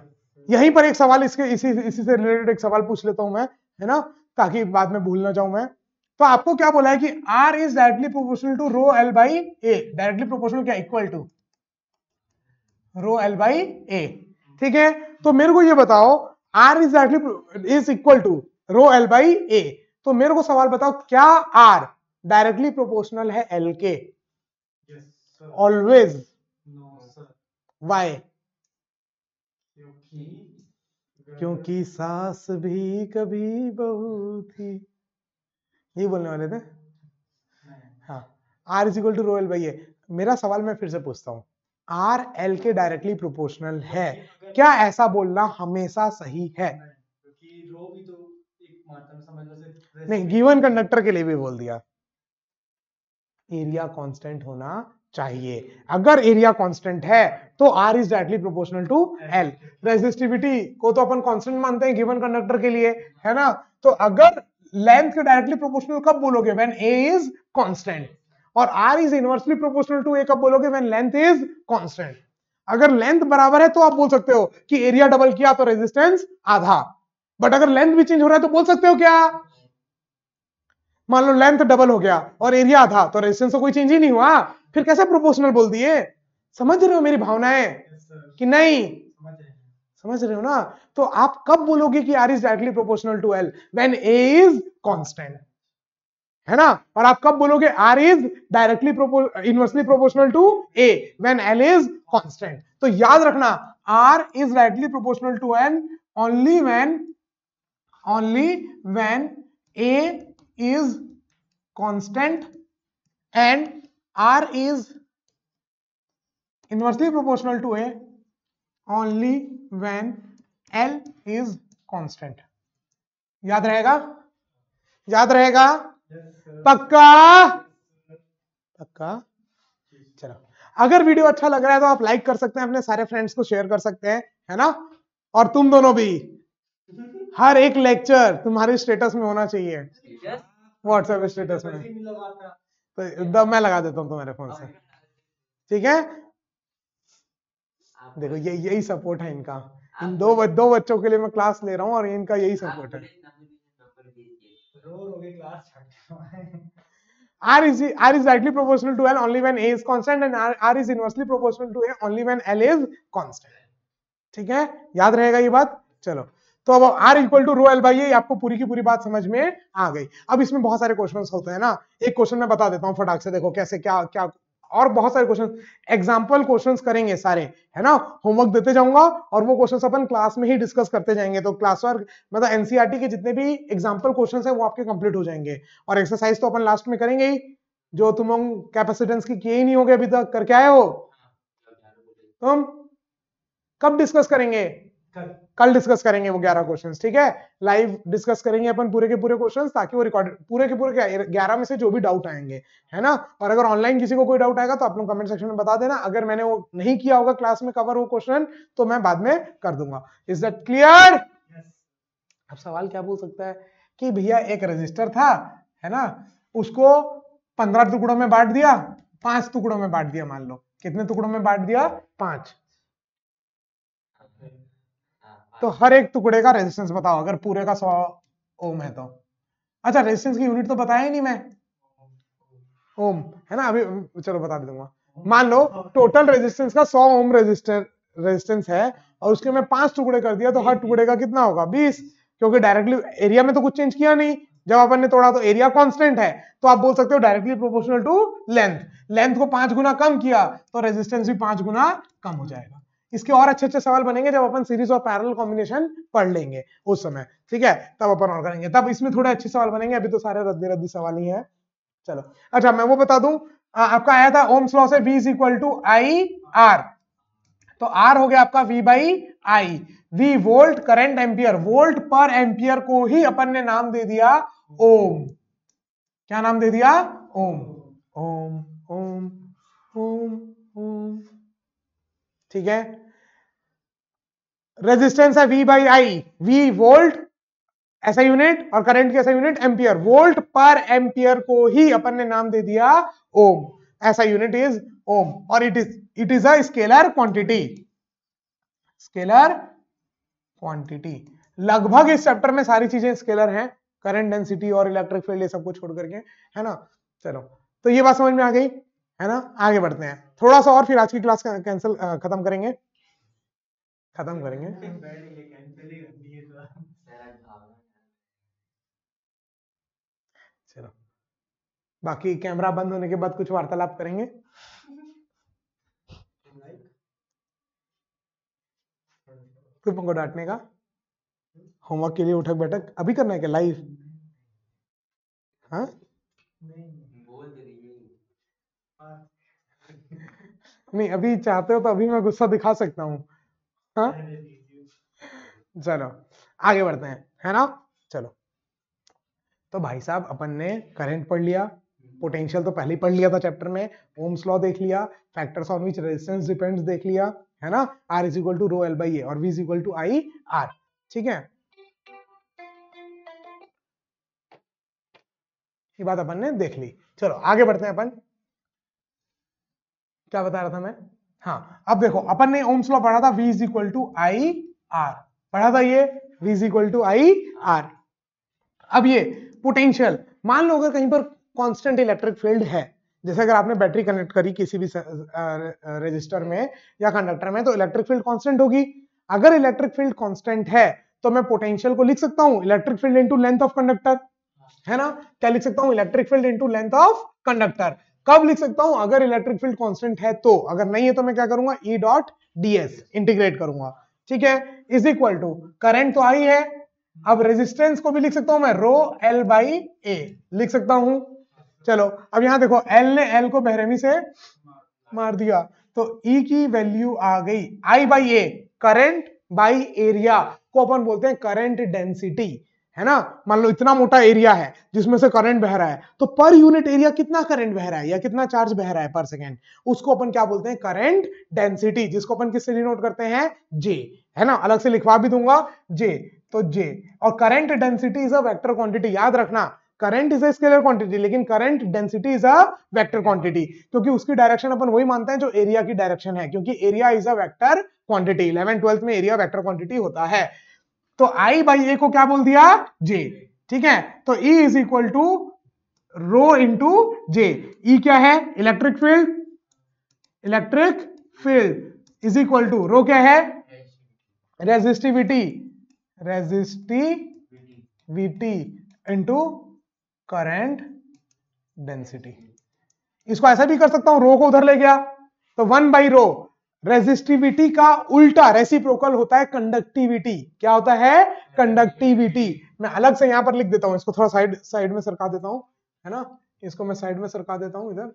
यहीं पर एक सवाल इसके इसी इसी से रिलेटेड एक सवाल पूछ लेता हूं मैं है ना ताकि बाद में भूल ना जाऊं मैं तो आपको क्या बोला है कि R is directly proportional to rho L by A directly proportional क्या equal to rho L by A ठीक है तो मेरे को ये बताओ R is directly is equal to rho L by A तो मेरे को सवाल बताओ क्या R डायरेक्टली प्रोपोर्शनल है एल के ऑलवेज वाय क्योंकि क्योंकि सास भी कभी बहू थी ये बोलने वाले थे हाँ R is equal to rho L भाई है मेरा सवाल मैं फिर से पूछता हूँ आर एल के डायरेक्टली प्रोपोर्शनल है क्या ऐसा बोलना हमेशा सही है नहीं गिवन कंडक्टर तो के लिए भी बोल दिया एरिया कांस्टेंट होना चाहिए अगर एरिया कांस्टेंट है तो R is directly proportional to L resistivity को तो अपन कांस्टेंट मानते हैं गिवन कंडक्टर के लिए है ना तो अगर लेंथ के डायरेक्टली प्रोपोर्शनल कब बोलोगे व्हेन ए इज कांस्टेंट और R is inversely proportional to A कब बोलोगे व्हेन लेंथ इज कांस्टेंट अगर लेंथ बराबर है तो आप बोल सकते हो कि एरिया डबल किया तो रेजिस्टेंस आधा बट अगर लेंथ भी चेंज हो रहा है तो बोल सकते हो क्या मान लो लेंथ डबल हो गया और एरिया आधा तो रेजिस्टेंस तो कोई चेंज ही नहीं हुआ फिर कैसे प्रोपोर्शनल बोल दिए समझ रहे हो मेरी भावनाएं कि नहीं समझ रहे हो ना तो आप कब बोलोगे कि R is directly proportional to L when A is constant है ना और आप कब बोलोगे R is directly inversely proportional to A when L is constant तो याद रखना R is directly proportional to N only when only when A is constant and R is inversely proportional to A only when L is constant. याद रहेगा याद रहेगा पक्का पक्का चलो अगर वीडियो अच्छा लग रहा है तो आप लाइक कर सकते हैं अपने सारे फ्रेंड्स को शेयर कर सकते हैं है ना और तुम दोनों भी हर एक लेक्चर तुम्हारे स्टेटस में होना चाहिए व्हाट्सएप स्टेटस में तो मैं लगा देता हूँ तुम्हारे फोन से ठीक है देखो ये यही सपोर्ट है इनका इन दो दो बच्चों के लिए मैं क्लास ले रहा हूँ और इनका यही सपोर्ट है R is R is directly proportional to L only when A is constant and R, R is inversely proportional to A only when L is constant. ठीक है याद रहेगा ये बात चलो तो अब R equal to rho L by A आपको पूरी की पूरी बात समझ में आ गई अब इसमें बहुत सारे क्वेश्चन होते हैं ना एक क्वेश्चन मैं बता देता हूँ फटाक से देखो कैसे क्या क्या और बहुत सारे क्वेश्चन एग्जाम्पल क्वेश्चन करेंगे सारे है ना होमवर्क देते जाऊंगा और वो क्वेश्चन अपन क्लास में ही डिस्कस करते जाएंगे तो क्लास वर्क मतलब एनसीआरटी e के जितने भी एग्जाम्पल क्वेश्चन है वो आपके कंप्लीट हो जाएंगे और एक्सरसाइज तो अपन लास्ट में करेंगे ही जो तुम लोग कैपेसिटेंस की किए ही नहीं होगे अभी तक करके आए हो हाँ, तुम कब डिस्कस करेंगे कल डिस्कस करेंगे वो ग्यारह क्वेश्चन ठीक है लाइव डिस्कस करेंगे अपन पूरे के पूरे क्वेश्चन ताकि वो रिकॉर्ड पूरे के पूरे ग्यारह में से जो भी डाउट आएंगे है ना और अगर ऑनलाइन किसी को कोई डाउट आएगा तो आप लोग कमेंट सेक्शन में बता देना अगर मैंने वो नहीं किया होगा क्लास में कवर वो क्वेश्चन तो मैं बाद में कर दूंगा इज दट क्लियर अब सवाल क्या बोल सकता है कि भैया एक रजिस्टर था है ना उसको पंद्रह टुकड़ों में बांट दिया पांच टुकड़ों में बांट दिया मान लो कितने टुकड़ों में बांट दिया पांच तो हर एक टुकड़े का रेजिस्टेंस बताओ अगर पूरे का सौ ओम है तो अच्छा रेजिस्टेंस की यूनिट तो बताया ही नहीं मैं ओम है ना अभी चलो बता दूंगा मान लो टोटल रेजिस्टेंस का सौ ओम रेजिस्टर रेजिस्टेंस है और उसके मैं पांच टुकड़े कर दिया तो हर टुकड़े का कितना होगा बीस क्योंकि डायरेक्टली एरिया में तो कुछ चेंज किया नहीं जब अपन ने तोड़ा तो एरिया कांस्टेंट है तो आप बोल सकते हो directly proportional to length length को पांच गुना कम किया तो रेजिस्टेंस भी पांच गुना कम हो जाएगा इसके और अच्छे अच्छे सवाल बनेंगे जब अपन सीरीज और पैरल कॉम्बिनेशन पढ़ लेंगे उस समय ठीक है तब अपन और करेंगे तब इसमें थोड़े अच्छे सवाल बनेंगे अभी तो सारे रद्दी रद्दी सवाल ही है चलो अच्छा मैं वो बता दू आपका आया था ओम्स लॉ से V is equal to I R तो आर हो गया आपका V by I V volt current ampere volt पर एम्पियर को ही अपन ने नाम दे दिया ओम क्या नाम दे दिया ओम ओम ओम ओम ओम ठीक है रेजिस्टेंस है V by I V volt ऐसा यूनिट और करंट ऐसा यूनिट एम्पियर वोल्ट पर एम्पियर को ही अपन ने नाम दे दिया ओम ऐसा यूनिट इज ओम और it is it is a scalar quantity scalar quantity लगभग इस चैप्टर में सारी चीजें स्केलर हैं करंट डेंसिटी और इलेक्ट्रिक फील्ड ये सब कुछ छोड़ करके है ना चलो तो ये बात समझ में आ गई है ना आगे बढ़ते हैं थोड़ा सा और फिर आज की क्लास कैंसिल खत्म करेंगे खत्म करेंगे चलो बाकी कैमरा बंद होने के बाद कुछ वार्तालाप करेंगे फिर तुमको डांटने का होमवर्क के लिए उठक बैठक अभी करना है क्या लाइव हाँ नहीं अभी चाहते हो तो अभी मैं गुस्सा दिखा सकता हूँ हाँ? चलो आगे बढ़ते हैं है ना चलो तो भाई साहब अपन ने करंट पढ़ लिया पोटेंशियल हम्म। तो पहले ही पढ़ लिया था चैप्टर में ओम्स लॉ देख लिया factors on which resistance depends देख लिया है ना R is equal to rho L by A और V is equal to I R ठीक है ये बात अपन ने देख ली चलो आगे बढ़ते हैं अपन क्या बता रहा था मैं हाँ अब देखो अपन ने ओम्स लॉ पढ़ा था V is equal to I R पढ़ा था ये V is equal to I R अब ये पोटेंशियल मान लो अगर कहीं पर कांस्टेंट इलेक्ट्रिक फील्ड है जैसे अगर आपने बैटरी कनेक्ट करी किसी भी रजिस्टर में या कंडक्टर में तो इलेक्ट्रिक फील्ड कांस्टेंट होगी अगर इलेक्ट्रिक फील्ड कांस्टेंट है तो मैं पोटेंशियल को लिख सकता हूं electric field into length of conductor है ना क्या लिख सकता हूं electric field into length of conductor कब लिख सकता हूं अगर इलेक्ट्रिक फील्ड कॉन्स्टेंट है तो अगर नहीं है तो मैं क्या करूंगा ई डॉट एस इंटीग्रेट करूंगा ठीक है इज इक्वल टू करेंट तो आई है अब रेजिस्टेंस को भी लिख सकता हूं मैं रो एल बाई ए लिख सकता हूं चलो अब यहां देखो एल ने एल को बहरेमी से मार दिया तो ई e की वैल्यू आ गई I by A current by area को अपन बोलते हैं करेंट डेंसिटी है ना मान लो इतना मोटा एरिया है जिसमें से करंट बह रहा है तो पर यूनिट एरिया कितना करंट बह रहा है या कितना चार्ज बह रहा है पर सेकेंड उसको अपन क्या बोलते हैं करंट डेंसिटी जिसको अपन किससे डिनोट करते हैं जे है ना अलग से लिखवा भी दूंगा जे तो जे और current density is a vector quantity याद रखना current is a scalar quantity लेकिन current density is a vector quantity क्योंकि उसकी डायरेक्शन अपन वही मानते हैं जो एरिया की डायरेक्शन है क्योंकि area is a vector quantity eleven twelfth में एरिया वेक्टर क्वांटिटी होता है तो आई बाई ए को क्या बोल दिया जे ठीक है तो E is equal to rho into J E क्या है electric field electric field is equal to rho क्या है resistivity resistivity into current density इसको ऐसा भी कर सकता हूं रो को उधर ले गया तो वन बाई रो रेजिस्टिविटी का उल्टा रेसिप्रोकल होता है कंडक्टिविटी क्या होता है कंडक्टिविटी मैं अलग से यहां पर लिख देता हूं इसको थोड़ा साइड साइड में सरका देता हूं है ना इसको मैं साइड में सरका देता हूं इधर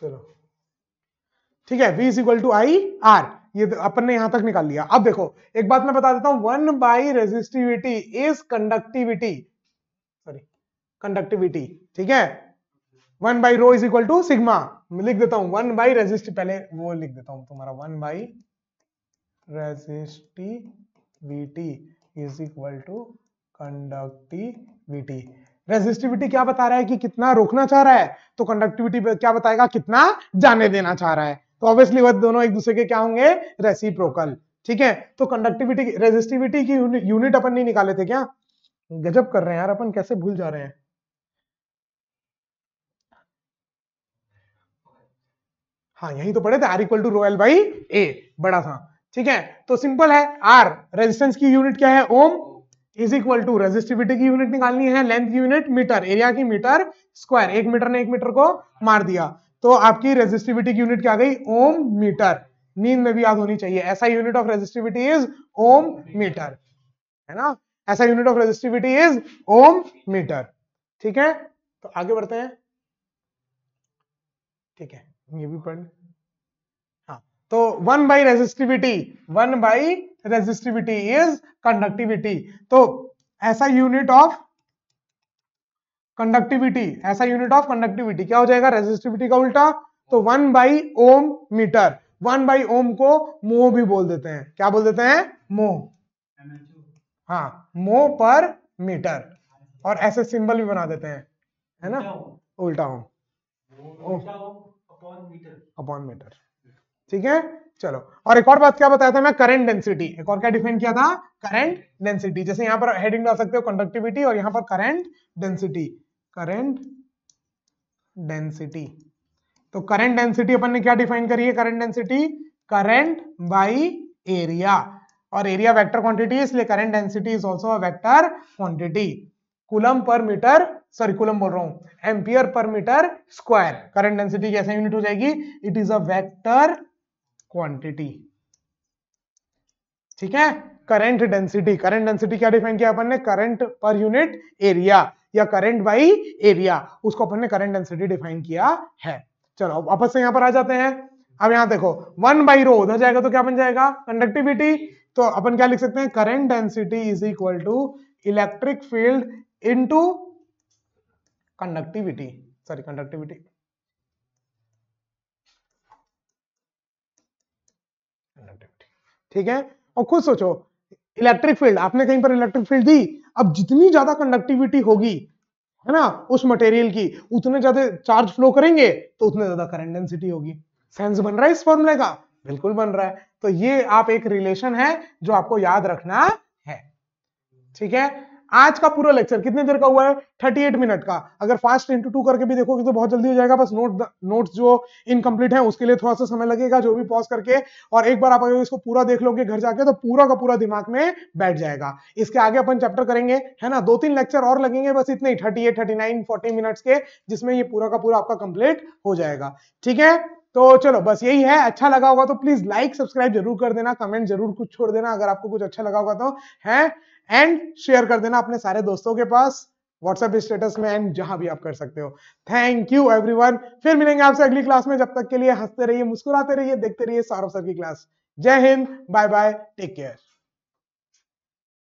चलो ठीक है V is equal to I R ये तो अपन ने यहां तक निकाल लिया अब देखो एक बात मैं बता देता हूं one by resistivity is conductivity sorry conductivity ठीक है one by rho is equal to sigma लिख देता हूं वन बाई रेजिस्टिव पहले वो लिख देता हूं तुम्हारा one by resistivity is equal to conductivity resistivity क्या बता रहा है कि कितना रोकना चाह रहा है तो कंडक्टिविटी क्या बताएगा कितना जाने देना चाह रहा है तो ऑब्वियसली वह दोनों एक दूसरे के क्या होंगे रेसिप्रोकल ठीक है तो कंडक्टिविटी रेजिस्टिविटी की यूनिट अपन नहीं निकाले थे क्या गजब कर रहे हैं यार अपन कैसे भूल जा रहे हैं हाँ यही तो पढ़े थे R equal to rho l by A बड़ा था ठीक है तो सिंपल है आर रेजिस्टेंस की यूनिट क्या है ohm is equal to resistivity की यूनिट निकालनी है लेंथ की यूनिट मीटर एरिया की मीटर स्क्वायर एक मीटर ने एक मीटर को मार दिया तो आपकी रेजिस्टिविटी की यूनिट क्या गई ओम मीटर नींद में भी याद होनी चाहिए ऐसा unit of resistivity is ohm metre है ना ऐसा unit of resistivity is ohm metre ठीक है तो आगे बढ़ते हैं ठीक है ये भी पढ़ हाँ तो one by resistivity one by resistivity is conductivity तो ऐसा यूनिट ऑफ कंडक्टिविटी ऐसा यूनिट ऑफ कंडक्टिविटी क्या हो जाएगा रेजिस्टिविटी का उल्टा तो one by ohm metre one by ohm को मोह भी बोल देते हैं क्या बोल देते हैं मोह हाँ मोह पर मीटर और ऐसे सिंबल भी बना देते हैं है ना उल्टा ओम अपॉन मीटर ठीक है चलो और एक और बात क्या बताया था मैं करंट डेंसिटी एक और क्या डिफाइन किया था करंट डेंसिटी जैसे यहां पर हेडिंग डाल सकते हो कंडक्टिविटी और यहां पर करंट डेंसिटी करंट डेंसिटी तो करंट डेंसिटी अपन ने क्या डिफाइन करी है current density current by area और एरिया वेक्टर क्वांटिटी इसलिए current density is also vector quantity coulomb per metre sorry coulomb बोल रहा हूं ampere per metre square current density कैसे यूनिट हो जाएगी it is a vector quantity ठीक है करंट डेंसिटी करंट डेंसिटी क्या डिफाइन किया अपन ने करंट पर यूनिट एरिया या करंट बाई एरिया उसको अपन ने करंट डेंसिटी डिफाइन किया है चलो वापस से यहां पर आ जाते हैं अब यहां देखो वन बाई रो उधर जाएगा तो क्या बन जाएगा कंडक्टिविटी तो अपन क्या लिख सकते हैं current density is equal to electric field into conductivity sorry conductivity conductivity ठीक है और खुद सोचो इलेक्ट्रिक फील्ड आपने कहीं पर इलेक्ट्रिक फील्ड दी अब जितनी ज्यादा कंडक्टिविटी होगी है ना उस मटेरियल की उतने ज्यादा चार्ज फ्लो करेंगे तो उतने ज्यादा करंट डेंसिटी होगी सेंस बन रहा है इस फॉर्मूले का बिल्कुल बन रहा है तो ये आप एक रिलेशन है जो आपको याद रखना है ठीक है आज का पूरा लेक्चर कितने देर का हुआ है 38 मिनट का अगर फास्ट इंटू टू करके भी देखोगे तो बहुत जल्दी हो जाएगा बस नोट नोट्स जो इनकम्प्लीट है उसके लिए थोड़ा सा समय लगेगा जो भी पॉज करके और एक बार आप अगर इसको पूरा देख लोगे घर जाके तो पूरा का पूरा दिमाग में बैठ जाएगा इसके आगे अपन चैप्टर करेंगे है ना दो तीन लेक्चर और लगेंगे बस इतने ही thirty eight thirty nine forty minutes के जिसमें ये पूरा का पूरा आपका कंप्लीट हो जाएगा ठीक है तो चलो बस यही है अच्छा लगा होगा तो प्लीज लाइक सब्सक्राइब जरूर कर देना कमेंट जरूर कुछ छोड़ देना अगर आपको कुछ अच्छा लगा होगा तो है एंड शेयर कर देना अपने सारे दोस्तों के पास व्हाट्सएप स्टेटस में एंड जहां भी आप कर सकते हो थैंक यू एवरीवन फिर मिलेंगे आपसे अगली क्लास में जब तक के लिए हंसते रहिए मुस्कुराते रहिए देखते रहिए सौरभ सर की क्लास जय हिंद बाय बाय टेक केयर